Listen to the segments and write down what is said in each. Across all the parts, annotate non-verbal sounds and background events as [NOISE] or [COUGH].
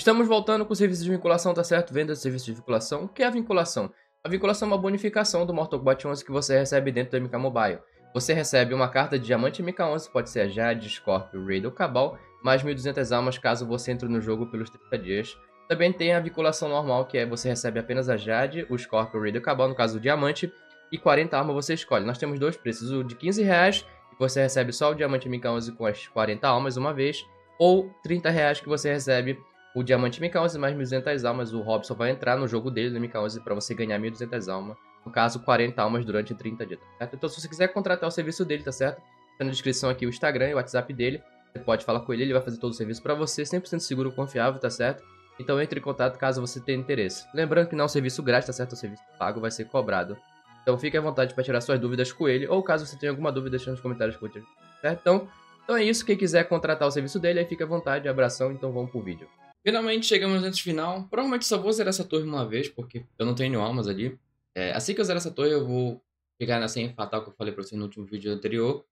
Estamos voltando com o serviço de vinculação, tá certo? Venda de serviço de vinculação. O que é a vinculação? A vinculação é uma bonificação do Mortal Kombat 11 que você recebe dentro do MK Mobile. Você recebe uma carta de diamante MK11, pode ser a Jade, Scorpio, Raid ou Cabal, mais 1.200 almas caso você entre no jogo pelos 30 dias. Também tem a vinculação normal, que é você recebe apenas a Jade, o Scorpio, o Raid ou Cabal, no caso o diamante, e 40 armas você escolhe. Nós temos dois preços, o de 15 reais, que você recebe só o diamante MK11 com as 40 almas uma vez, ou 30 reais que você recebe o diamante MK11 mais 1.200 almas, o Robson vai entrar no jogo dele no MK11 para você ganhar 1.200 almas. No caso, 40 almas durante 30 dias, tá certo? Então, se você quiser contratar o serviço dele, tá certo? Tá na descrição aqui o Instagram e o WhatsApp dele. Você pode falar com ele, ele vai fazer todo o serviço para você, 100% seguro, confiável, tá certo? Então entre em contato caso você tenha interesse. Lembrando que não é um serviço grátis, tá certo? O serviço pago vai ser cobrado. Então fique à vontade para tirar suas dúvidas com ele, ou caso você tenha alguma dúvida, deixa nos comentários que eu tá Certo? Então, então é isso. Quem quiser contratar o serviço dele, aí fica à vontade. Abração, então vamos pro vídeo. Finalmente chegamos antes final. Provavelmente só vou zerar essa torre uma vez, porque eu não tenho almas ali. É, assim que eu zerar essa torre, eu vou pegar na senha fatal que eu falei pra vocês no último vídeo anterior.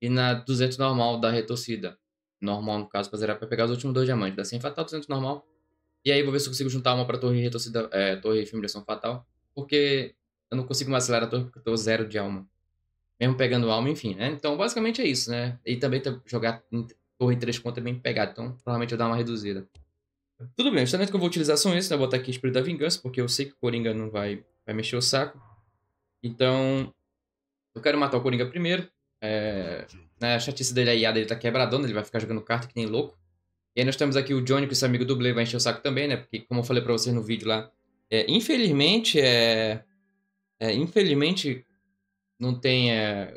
E na 200 normal da retorcida. Normal, no caso, pra zerar, pra pegar os últimos dois diamantes. Da senha fatal, 200 normal. E aí vou ver se eu consigo juntar uma pra torre retorcida, é, torre ação fatal. Porque eu não consigo mais acelerar a torre porque eu tô zero de alma. Mesmo pegando alma, enfim, né? Então, basicamente é isso, né? E também jogar em torre 3 contra é bem pegado. Então, provavelmente eu dar uma reduzida. Tudo bem, os talentos né, que eu vou utilizar são esses, né? Vou botar aqui Espírito da Vingança, porque eu sei que o Coringa não vai, vai mexer o saco. Então, eu quero matar o Coringa primeiro. É, né, a chatice dele, a IA dele tá quebradona, ele vai ficar jogando carta que nem louco. E aí nós temos aqui o Johnny, que esse amigo dublê vai encher o saco também, né? Porque, como eu falei pra vocês no vídeo lá, é, infelizmente, é, é, infelizmente, não tem... É,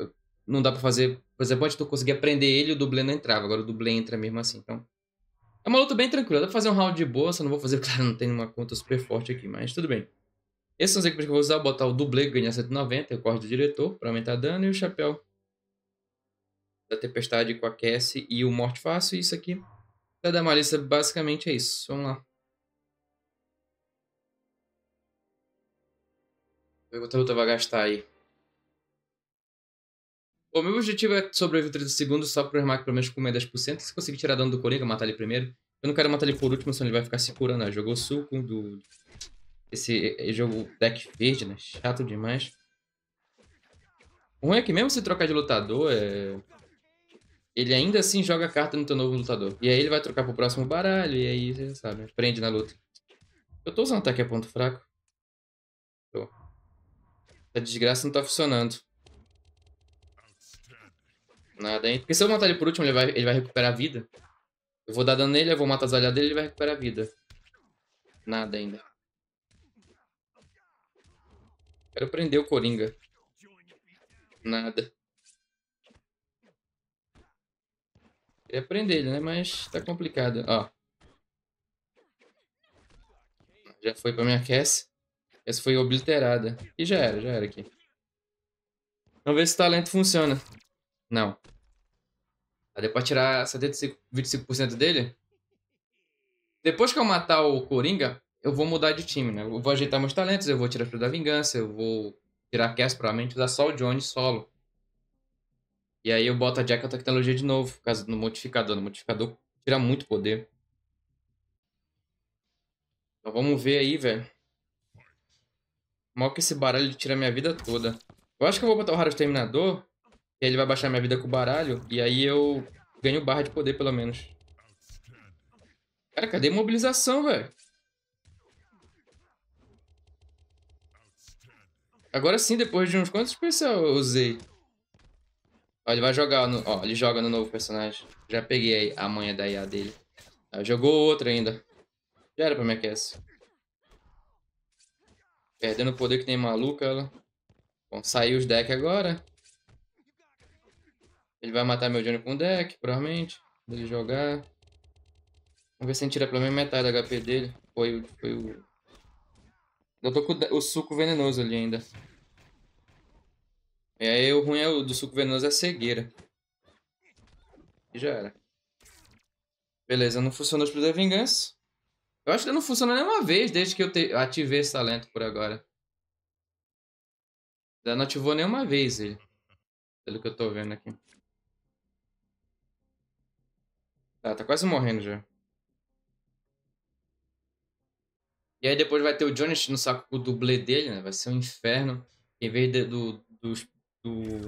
não dá pra fazer... Por exemplo, antes tu conseguir aprender ele, o dublê não entrava. Agora o dublê entra mesmo assim, então... É uma luta bem tranquila, dá pra fazer um round de boa, só não vou fazer, [LAUGHS] claro, não tem uma conta super forte aqui, mas tudo bem. Esse Sunseco que eu vou usar, botar o dublê que ganha 190, o corte do diretor, pra aumentar dano, e o chapéu da tempestade com a Cassie e o morte fácil, e isso aqui. Da da malícia basicamente é isso, vamos lá. Vou ver quanta luta vai gastar aí. O meu objetivo é sobreviver 30 segundos só pro armar pelo menos com meia 10%. Se conseguir tirar dano do Coringa, matar ele primeiro. Eu não quero matar ele por último, senão ele vai ficar se curando. Ah, jogou suco do... Esse jogo deck verde, né? Chato demais. O ruim é que mesmo se trocar de lutador, é... ele ainda assim joga a carta no teu novo lutador. E aí ele vai trocar pro próximo baralho, e aí você sabe, né? prende na luta. Eu tô usando ataque a ponto fraco. Tô. A desgraça não tá funcionando. Nada hein? Porque se eu matar ele por último, ele vai, ele vai recuperar a vida. Eu vou dar dano nele, eu vou matar as aliadas dele, ele vai recuperar a vida. Nada ainda. Quero prender o Coringa. Nada. Queria prender ele, né? Mas tá complicado. Ó. Já foi pra minha Cass. Essa foi obliterada. E já era, já era aqui. Vamos ver se o talento funciona. Não. Aí depois tirar 75, 25% dele. Depois que eu matar o Coringa, eu vou mudar de time, né? Eu vou ajeitar meus talentos, eu vou tirar Filho da Vingança, eu vou tirar Cass provavelmente, usar só o Johnny solo. E aí eu boto a Jackal Tecnologia de novo, por causa do modificador. No modificador tira muito poder. Então vamos ver aí, velho. Mal que esse baralho tira minha vida toda. Eu acho que eu vou botar o Raro Exterminador ele vai baixar minha vida com o baralho. E aí eu ganho barra de poder, pelo menos. Cara, cadê a mobilização, velho? Agora sim, depois de uns quantos especial eu usei? Ó, ele vai jogar no... Ó, ele joga no novo personagem. Já peguei a manha da IA dele. Ah, jogou outra ainda. Já era pra me aquecer. Perdendo o poder que nem maluca ela. Bom, saiu os decks agora. Ele vai matar meu Johnny com deck, provavelmente. Ele jogar. Vamos ver se a gente tira pelo menos metade da HP dele. Foi, foi o. Eu tô com o suco venenoso ali ainda. E aí o ruim é o do suco venenoso é a cegueira. E já era. Beleza, não funcionou o Espírito da Vingança. Eu acho que não funcionou nenhuma vez desde que eu te... ativei esse talento por agora. Já não ativou nenhuma vez ele. Pelo que eu tô vendo aqui. Tá, tá quase morrendo já. E aí depois vai ter o Johnny no saco o dublê dele, né? Vai ser um inferno. Em vez de, do, do, do,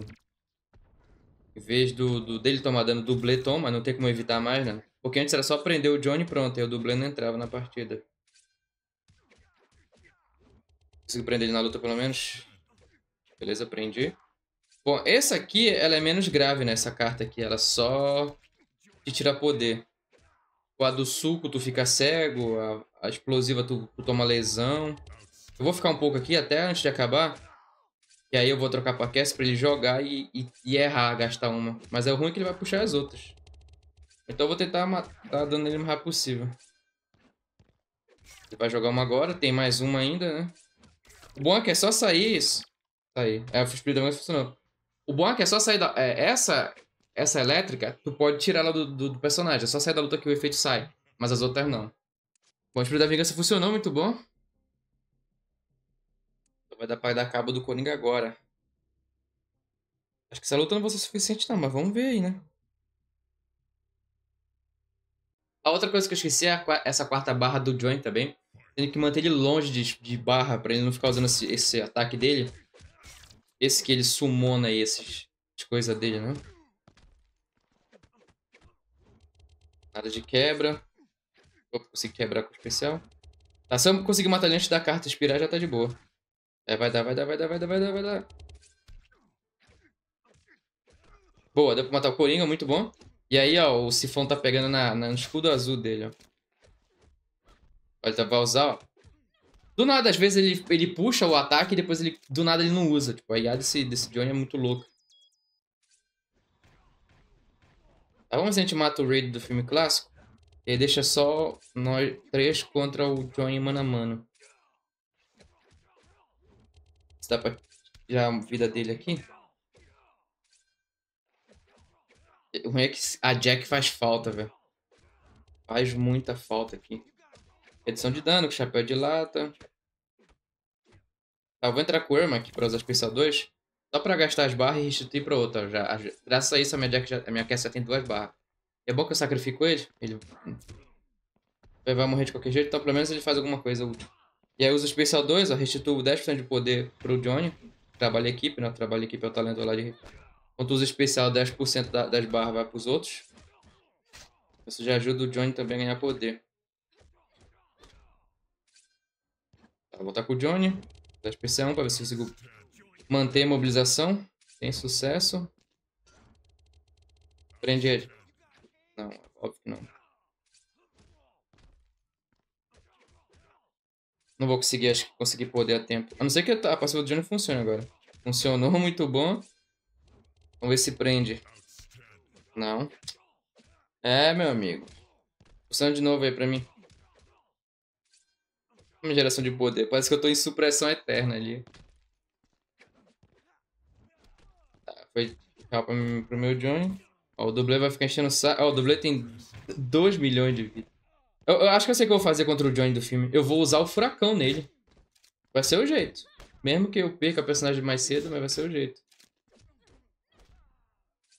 Em vez do, do dele tomar dano, o dublê toma, não tem como evitar mais, né? Porque antes era só prender o Johnny pronto, e o dublê não entrava na partida. Consigo prender ele na luta pelo menos. Beleza, prendi. Bom, essa aqui, ela é menos grave, né? Essa carta aqui, ela só te tira poder. o a do suco tu fica cego, a, a explosiva tu, tu, toma lesão. Eu vou ficar um pouco aqui até antes de acabar. E aí eu vou trocar pra Cass pra ele jogar e, e, e, errar, gastar uma. Mas é o ruim é que ele vai puxar as outras. Então eu vou tentar matar dando ele o mais rápido possível. Ele vai jogar uma agora, tem mais uma ainda, né? O bom é que é só sair isso. Sair. É, o Espírito Dragão funcionou. O bom é que é só sair da... É, essa essa elétrica, tu pode tirar ela do, do, do, personagem. É só sair da luta que o efeito sai. Mas as outras não. Bom, o da Vingança funcionou muito bom. Então vai dar pra dar cabo do Coringa agora. Acho que essa luta não vai ser suficiente não, mas vamos ver aí, né? A outra coisa que eu esqueci é essa quarta barra do Join também. Tem que manter ele longe de, de barra pra ele não ficar usando esse, esse ataque dele. Esse que ele sumona aí, essas coisas dele, né? Nada de quebra. Vou conseguir quebrar com o especial. Tá, se eu conseguir matar ele antes da carta expirar, já tá de boa. É, vai dar, vai dar, vai dar, vai dar, vai dar, vai dar. Boa, deu pra matar o Coringa, muito bom. E aí, ó, o Sifão tá pegando na, na no escudo azul dele, ó. Olha, então vai usar, ó. Do nada, às vezes ele, ele puxa o ataque e depois ele, do nada ele não usa. Tipo, a IA desse, desse Johnny é muito louca. Tá bom se a gente mata o Raid do filme clássico? E aí deixa só nós três contra o Johnny mano a mano. Se dá pra tirar a vida dele aqui? O é que a Jack faz falta, velho. Faz muita falta aqui. Redução de dano, chapéu de lata. Tá, vou entrar com o Irma aqui pra usar as 2. Só pra gastar as barras e restituir pra outra. Já, graças a isso a minha, Jack já, a minha Cassia tem duas barras. E é bom que eu sacrifico ele. Ele vai morrer de qualquer jeito, então pelo menos ele faz alguma coisa útil. E aí eu uso o especial 2, ó, restituo 10% de poder pro Johnny. Trabalho equipe, né? Trabalho equipe é o talento lá de... Quando usa o especial, 10% da, das barras vai pros outros. Isso já ajuda o Johnny também a ganhar poder. Tá, vou voltar com o Johnny. Dá especial 1 pra ver se eu consigo Manter a mobilização. Tem sucesso. Prende ele. Não, óbvio que não. Não vou conseguir, acho que conseguir poder a tempo. A não ser que a passiva do Johnny funcione agora. Funcionou, [LAUGHS] muito bom. Vamos ver se prende. Não. É, meu amigo. Funciona de novo aí pra mim. Uma geração de poder. Parece que eu tô em supressão eterna ali. Vai ficar pra, pro meu Johnny. Ó, o dublê vai ficar enchendo o saco. Ó, o dublê tem 2 milhões de vida. Eu, eu, acho que eu sei o que eu vou fazer contra o Johnny do filme. Eu vou usar o furacão nele. Vai ser o jeito. Mesmo que eu perca a personagem mais cedo, mas vai ser o jeito.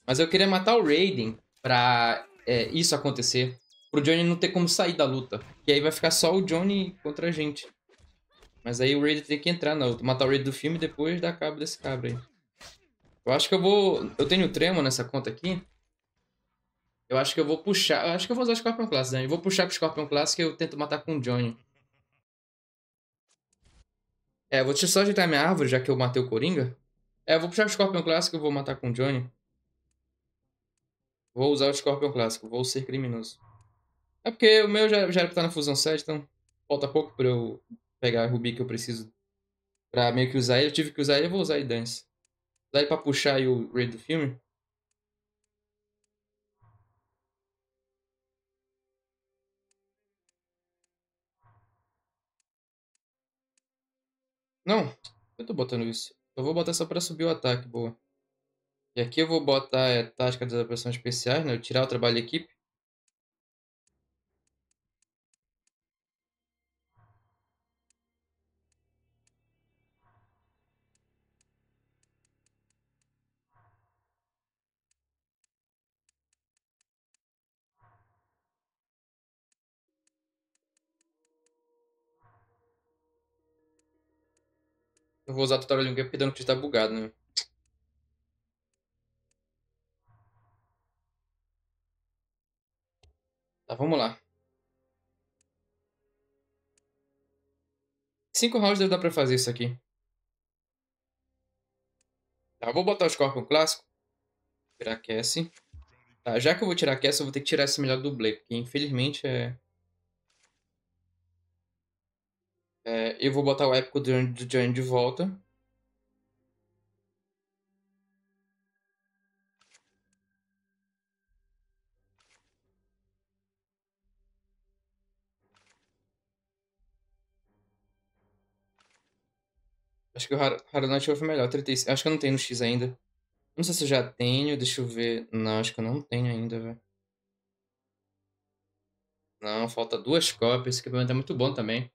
Mas eu queria matar o Raiden pra é, isso acontecer. Pro Johnny não ter como sair da luta. E aí vai ficar só o Johnny contra a gente. Mas aí o Raiden tem que entrar na luta. Matar o Raiden do filme e depois dar cabo desse cabra aí. Eu acho que eu vou. Eu tenho tremo nessa conta aqui. Eu acho que eu vou puxar. Eu acho que eu vou usar o Scorpion Classic, né? Eu vou puxar pro Scorpion Classic e eu tento matar com o Johnny. É, vou só ajeitar minha árvore, já que eu matei o Coringa. É, eu vou puxar o Scorpion Clássico e vou matar com o Johnny. Vou usar o Scorpion Clássico, vou ser criminoso. É porque o meu já, já era pra estar na fusão 7, então falta pouco pra eu pegar a Rubi que eu preciso pra meio que usar ele. Eu tive que usar ele, eu vou usar ele dance. Dá aí pra puxar aí o raid do filme? Não, eu tô botando isso. Eu vou botar só pra subir o ataque, boa. E aqui eu vou botar é, tática de operações especiais, né? Eu tirar o trabalho da equipe. Eu vou usar tutorial game porque dano que tá bugado, né? Tá, vamos lá. Cinco rounds deve dar pra fazer isso aqui. Tá, vou botar o Scorpion clássico. Tirar Cassie. Tá, já que eu vou tirar Cassie, eu vou ter que tirar esse melhor dublê, porque infelizmente é... É, eu vou botar o épico do Johnny de volta. Acho que o Har Harunachi foi melhor. 36. Acho que eu não tenho no X ainda. Não sei se eu já tenho. Deixa eu ver. Não, acho que eu não tenho ainda, velho. Não, falta duas cópias. Esse equipamento é muito bom também.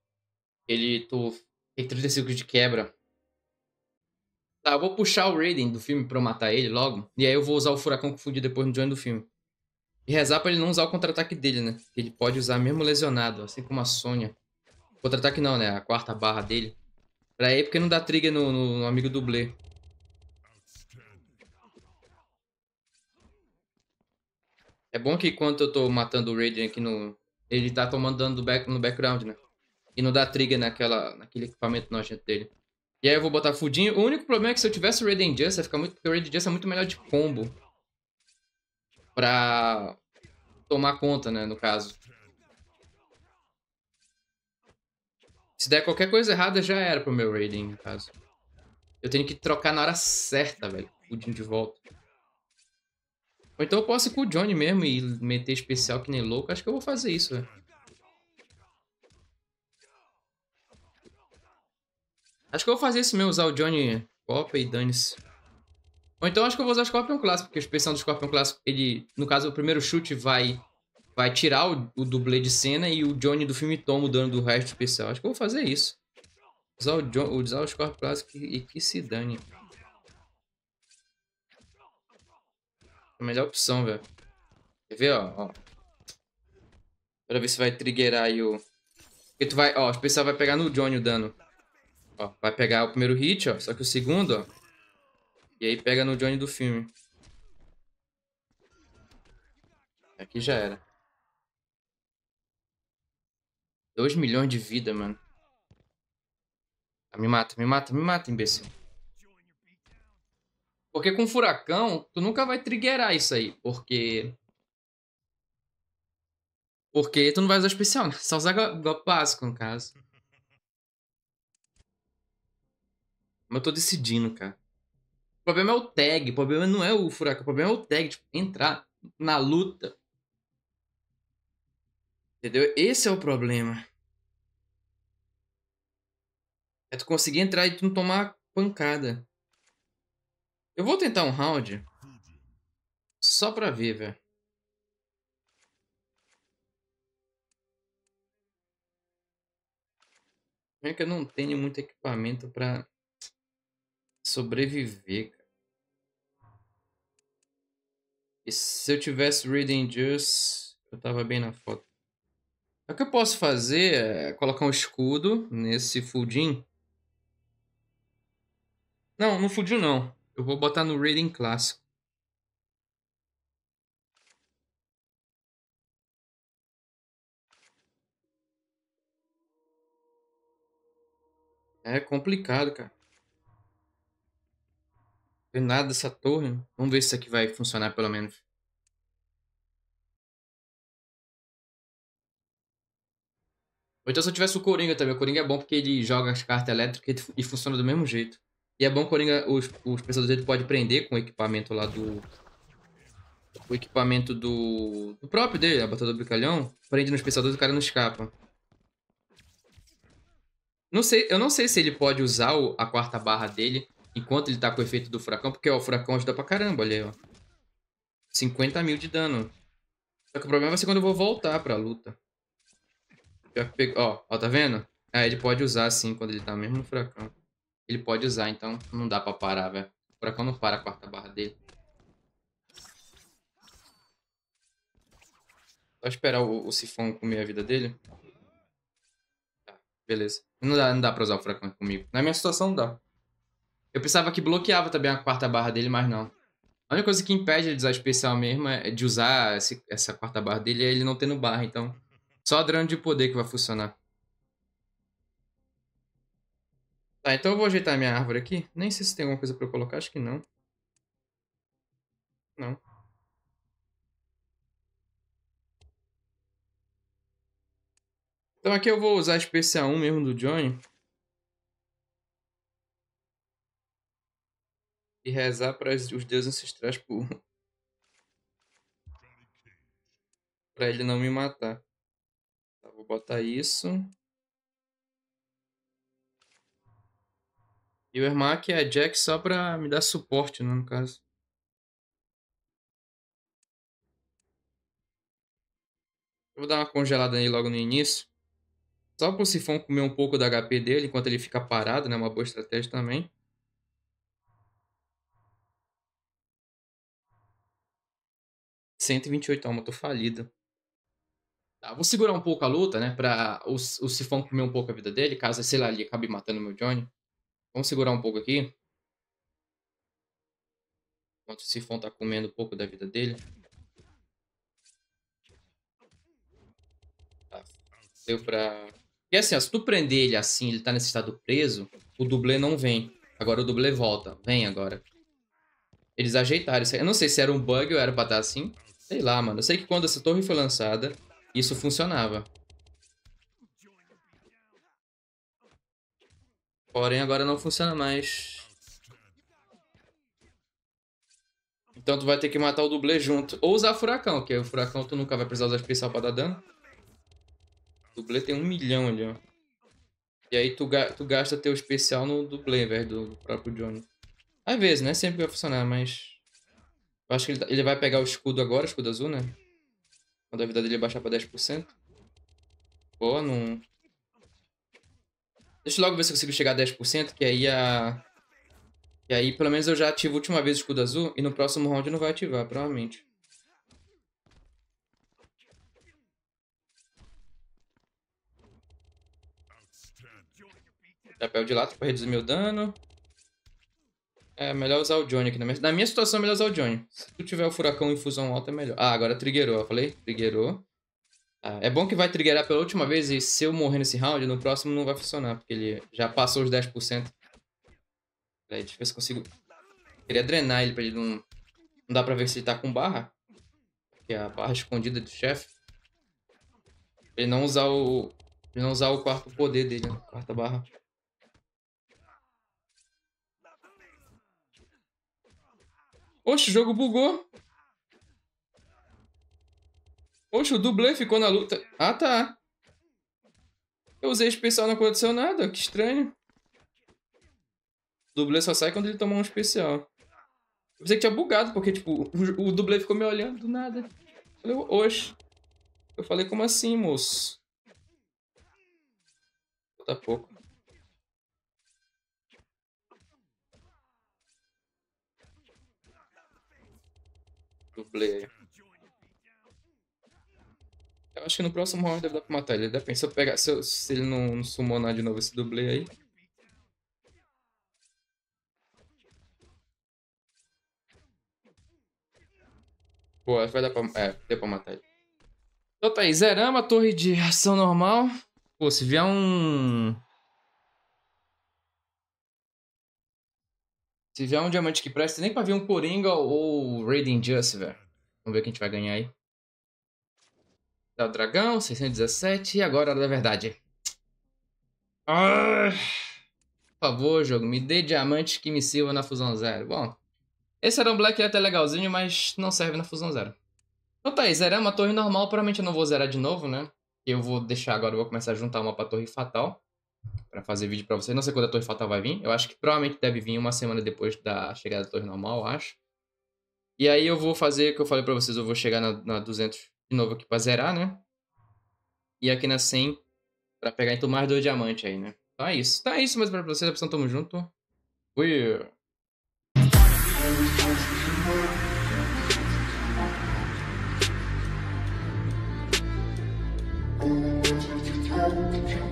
Ele, tu tem 35 de quebra. Tá, eu vou puxar o Raiden do filme pra eu matar ele logo. E aí eu vou usar o Furacão Confundido depois no Johnny do filme. E rezar pra ele não usar o contra-ataque dele, né? Que ele pode usar mesmo lesionado, assim como a Sônia. Contra-ataque não, né? A quarta barra dele. Pra aí, porque não dá trigger no, no, no amigo dublê. É bom que enquanto eu tô matando o Raiden aqui no... Ele tá tomando dano back, no background, né? e não dá trigger naquela, naquele equipamento nojento dele. E aí eu vou botar Fudinho. O único problema é que se eu tivesse o Raiden Just, ia ficar muito... Porque o Raiden Just é muito melhor de combo. Pra tomar conta, né, no caso. Se der qualquer coisa errada, já era pro meu Raiden, no caso. Eu tenho que trocar na hora certa, velho. Fudinho de volta. Ou então eu posso ir com o Johnny mesmo e meter especial que nem louco. Acho que eu vou fazer isso, velho. Acho que eu vou fazer isso mesmo, usar o Johnny Copa e dane-se. Ou então acho que eu vou usar o Scorpion Clássico, porque a expressão do Scorpion Clássico, ele, no caso, o primeiro chute vai vai tirar o, o dublê de cena e o Johnny do filme toma o dano do resto especial. Acho que eu vou fazer isso. Usar o, John, usar o Scorpion Clássico e, e que se dane. É a melhor opção, velho. Quer ver, ó, ó. Pra ver se vai triggerar aí o... Porque tu vai... Ó, o especial vai pegar no Johnny o dano. Ó, vai pegar o primeiro hit, ó. Só que o segundo, ó. E aí pega no Johnny do filme. Aqui já era. 2 milhões de vida, mano. Ah, me mata, me mata, me mata, imbecil. Porque com furacão, tu nunca vai triggerar isso aí. Porque... Porque tu não vai usar especial, né? Só usar golpe básico, no caso. Mas eu tô decidindo, cara. O problema é o tag, o problema não é o furacão, o problema é o tag, tipo, entrar na luta. Entendeu? Esse é o problema. É tu conseguir entrar e tu não tomar pancada. Eu vou tentar um round. Só pra ver, velho. É que eu não tenho muito equipamento pra Sobreviver, cara. E se eu tivesse Reading Juice, eu tava bem na foto. É o que eu posso fazer é colocar um escudo nesse Fudim. Não, no Fudim não. Eu vou botar no Reading Clássico. É complicado, cara. Tem nada dessa torre. Vamos ver se isso aqui vai funcionar pelo menos. Ou então se eu tivesse o Coringa também. O Coringa é bom porque ele joga as cartas elétricas e funciona do mesmo jeito. E é bom o Coringa, os, os pensadores dele podem prender com o equipamento lá do... O equipamento do, do próprio dele, a batalha do bicalhão. Prende nos pensadores e o cara não escapa. Não sei, eu não sei se ele pode usar o, a quarta barra dele Enquanto ele tá com o efeito do furacão, porque ó, o furacão ajuda pra caramba, olha aí, ó. 50 mil de dano. Só que o problema vai ser quando eu vou voltar pra luta. Pego... Ó, ó, tá vendo? Ah, ele pode usar sim, quando ele tá mesmo no furacão. Ele pode usar, então não dá pra parar, velho. O furacão não para a quarta barra dele. Só esperar o, o sifão comer a vida dele. Tá, beleza. Não dá, não dá pra usar o furacão comigo. Na minha situação, não dá. Eu pensava que bloqueava também a quarta barra dele, mas não. A única coisa que impede ele de usar especial mesmo é de usar esse, essa quarta barra dele é ele não tendo barra, então. Só drone de poder que vai funcionar. Tá, então eu vou ajeitar minha árvore aqui. Nem sei se tem alguma coisa pra eu colocar, acho que não. Não. Então aqui eu vou usar a especial 1 mesmo do Johnny. e rezar para os deuses ancestrais por [LAUGHS] para ele não me matar. Tá, vou botar isso. E o Ermac é a Jack só para me dar suporte, né, no caso. vou dar uma congelada aí logo no início. Só para o Sifão comer um pouco da HP dele enquanto ele fica parado, né? Uma boa estratégia também. 128 alma, tô falido. Tá, vou segurar um pouco a luta, né? Pra o, o Sifão comer um pouco a vida dele, caso, sei lá, ele acabe matando o meu Johnny. Vamos segurar um pouco aqui. Enquanto o Sifão tá comendo um pouco da vida dele. Tá. Deu pra... Porque assim, ó, se tu prender ele assim, ele tá nesse estado preso, o dublê não vem. Agora o dublê volta. Vem agora. Eles ajeitaram isso aí. Eu não sei se era um bug ou era pra estar assim. Sei lá, mano. Eu sei que quando essa torre foi lançada, isso funcionava. Porém, agora não funciona mais. Então tu vai ter que matar o dublê junto. Ou usar furacão, que o furacão tu nunca vai precisar usar especial pra dar dano. O dublê tem um milhão ali, ó. E aí tu, ga tu gasta teu especial no dublê, velho, do, do próprio Johnny. Às vezes, né? Sempre vai funcionar, mas... Eu acho que ele, tá, ele vai pegar o escudo agora, o escudo azul, né? Quando a vida dele baixar pra 10%. Boa, não... Deixa eu logo ver se eu consigo chegar a 10%, que aí a... E aí, pelo menos eu já ativo a última vez o escudo azul e no próximo round não vai ativar, provavelmente. Chapéu de lata pra reduzir meu dano. É, melhor usar o Johnny aqui na né? minha... Na minha situação, é melhor usar o Johnny. Se tu tiver o furacão em fusão alta, é melhor. Ah, agora triggerou, eu falei? Triggerou. Ah, é bom que vai triggerar pela última vez e se eu morrer nesse round, no próximo não vai funcionar, porque ele já passou os 10%. Peraí, deixa eu ver se consigo... Queria drenar ele pra ele não... Não dá pra ver se ele tá com barra. Que é a barra escondida do chefe. Ele não usar o... Ele não usar o quarto poder dele, né? Quarta barra. Oxe, o jogo bugou. Oxe, o dublê ficou na luta. Ah, tá. Eu usei especial, não aconteceu nada. Que estranho. O dublê só sai quando ele tomar um especial. Eu pensei que tinha bugado, porque, tipo, o, dublê ficou me olhando do nada. Eu falei, oxe. Eu falei, como assim, moço? Tá pouco. no Eu acho que no próximo round deve dar pra matar ele. Depende se, eu pegar, se, eu, se ele não, não summonar de novo esse dublê aí. Boa, vai dar pra... É, deu pra matar ele. Então tá aí, zeramos a torre de ação normal. Pô, se vier um... Se vier um diamante que presta, nem pra ver um Coringa ou raiding Just, velho. Vamos ver o que a gente vai ganhar aí. Dá o dragão, 617. E agora é hora da verdade. Ah! por favor, jogo, me dê diamante que me sirva na fusão zero. Bom, esse era um Black é até legalzinho, mas não serve na fusão zero. Então tá aí, zeramos a torre normal. Provavelmente eu não vou zerar de novo, né? Eu vou deixar agora, eu vou começar a juntar uma pra torre fatal para fazer vídeo para vocês. Não sei quando a torre fatal vai vir. Eu acho que provavelmente deve vir uma semana depois da chegada da torre normal, acho. E aí eu vou fazer o que eu falei para vocês. Eu vou chegar na, na 200 de novo aqui para zerar, né? E aqui na 100 para pegar então mais dois diamantes aí, né? Então é isso. Então é isso mas pra vocês. A opção tamo junto. Fui! Thank you.